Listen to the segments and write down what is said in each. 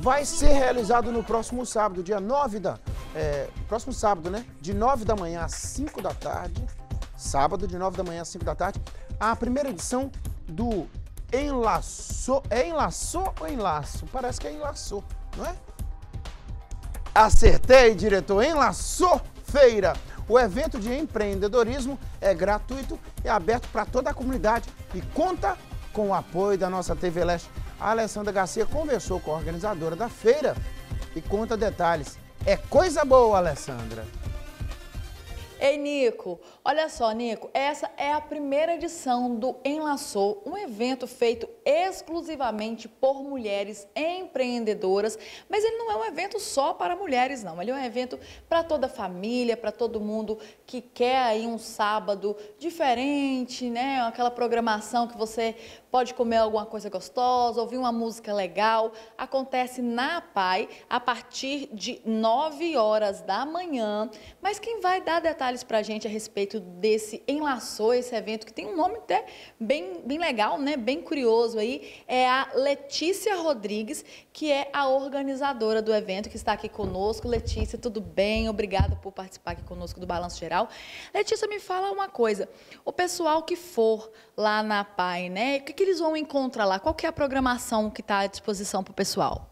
vai ser realizado no próximo sábado, dia 9 da. É, próximo sábado, né? De 9 da manhã às 5 da tarde. Sábado, de 9 da manhã às 5 da tarde, a primeira edição do Enlaçou. É enlaçou ou enlaço? Parece que é enlaçou, não é? Acertei, diretor. Enlaçou feira. O evento de empreendedorismo é gratuito e aberto para toda a comunidade e conta com o apoio da nossa TV Leste a Alessandra Garcia conversou com a organizadora da feira e conta detalhes. É coisa boa, Alessandra! Ei, Nico, olha só, Nico, essa é a primeira edição do Enlaçou, um evento feito exclusivamente por mulheres empreendedoras, mas ele não é um evento só para mulheres, não. Ele é um evento para toda a família, para todo mundo que quer aí um sábado diferente, né? Aquela programação que você pode comer alguma coisa gostosa, ouvir uma música legal. Acontece na PAI a partir de 9 horas da manhã. Mas quem vai dar detalhes para a gente a respeito desse Enlaçou, esse evento, que tem um nome até bem, bem legal, né? bem curioso aí, é a Letícia Rodrigues, que é a organizadora do evento, que está aqui conosco. Letícia, tudo bem? Obrigada por participar aqui conosco do Balanço Geral. Letícia, me fala uma coisa. O pessoal que for lá na PAI, né? O que, que eles vão encontrar lá? Qual é a programação que está à disposição para o pessoal?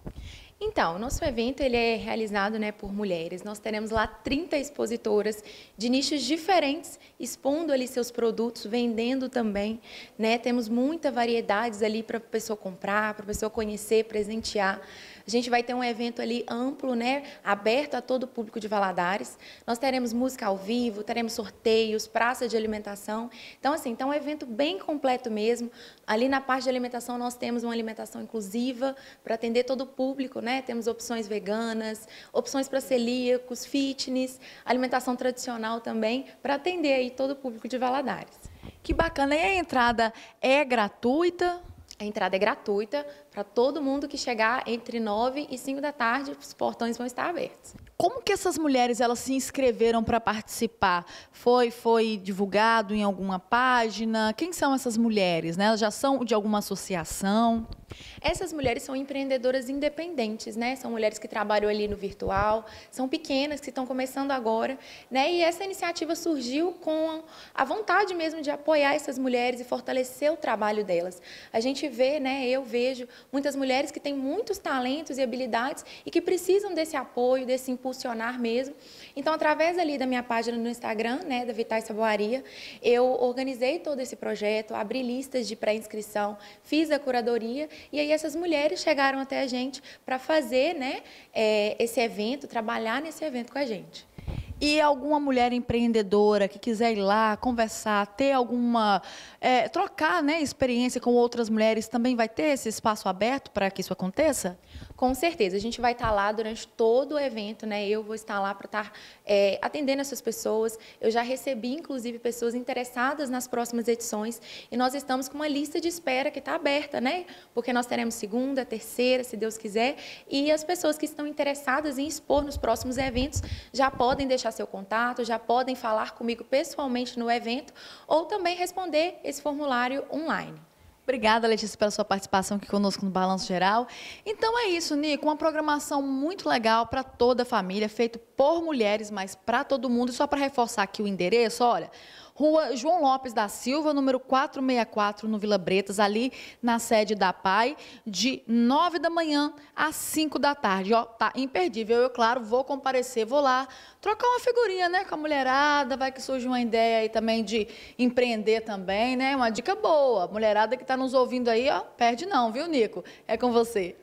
Então, nosso evento ele é realizado né, por mulheres. Nós teremos lá 30 expositoras de nichos diferentes, expondo ali seus produtos, vendendo também. Né? Temos muita variedades ali para a pessoa comprar, para a pessoa conhecer, presentear. A gente vai ter um evento ali amplo, né, aberto a todo o público de Valadares. Nós teremos música ao vivo, teremos sorteios, praça de alimentação. Então, assim, então é um evento bem completo mesmo. Ali na parte de alimentação, nós temos uma alimentação inclusiva para atender todo o público, né? Temos opções veganas, opções para celíacos, fitness, alimentação tradicional também, para atender aí todo o público de Valadares. Que bacana! E a entrada é gratuita? A entrada é gratuita para todo mundo que chegar entre 9 e 5 da tarde, os portões vão estar abertos. Como que essas mulheres elas se inscreveram para participar? Foi foi divulgado em alguma página? Quem são essas mulheres, né? Elas já são de alguma associação? Essas mulheres são empreendedoras independentes, né? São mulheres que trabalham ali no virtual, são pequenas que estão começando agora, né? E essa iniciativa surgiu com a vontade mesmo de apoiar essas mulheres e fortalecer o trabalho delas. A gente gente vê, né, eu vejo muitas mulheres que têm muitos talentos e habilidades e que precisam desse apoio, desse impulsionar mesmo. Então, através ali da minha página no Instagram, né, da Vitais Saboaria, eu organizei todo esse projeto, abri listas de pré-inscrição, fiz a curadoria e aí essas mulheres chegaram até a gente para fazer, né, é, esse evento, trabalhar nesse evento com a gente. E alguma mulher empreendedora que quiser ir lá conversar, ter alguma. É, trocar né, experiência com outras mulheres, também vai ter esse espaço aberto para que isso aconteça? Com certeza. A gente vai estar lá durante todo o evento, né? Eu vou estar lá para estar é, atendendo essas pessoas. Eu já recebi, inclusive, pessoas interessadas nas próximas edições. E nós estamos com uma lista de espera que está aberta, né? Porque nós teremos segunda, terceira, se Deus quiser. E as pessoas que estão interessadas em expor nos próximos eventos já podem deixar seu contato, já podem falar comigo pessoalmente no evento ou também responder esse formulário online. Obrigada, Letícia, pela sua participação aqui conosco no Balanço Geral. Então é isso, Nico. Uma programação muito legal para toda a família, feito por mulheres, mas para todo mundo. E só para reforçar aqui o endereço, olha, Rua João Lopes da Silva, número 464, no Vila Bretas, ali na sede da PAI, de 9 da manhã às 5 da tarde. Ó, tá imperdível. Eu, claro, vou comparecer, vou lá trocar uma figurinha, né, com a mulherada, vai que surge uma ideia aí também de empreender também, né? Uma dica boa. Mulherada que está nos ouvindo aí, ó, perde não, viu, Nico? É com você.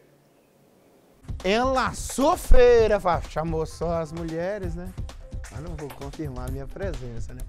Ela sofreira, chamou só as mulheres, né? Mas não vou confirmar a minha presença, né?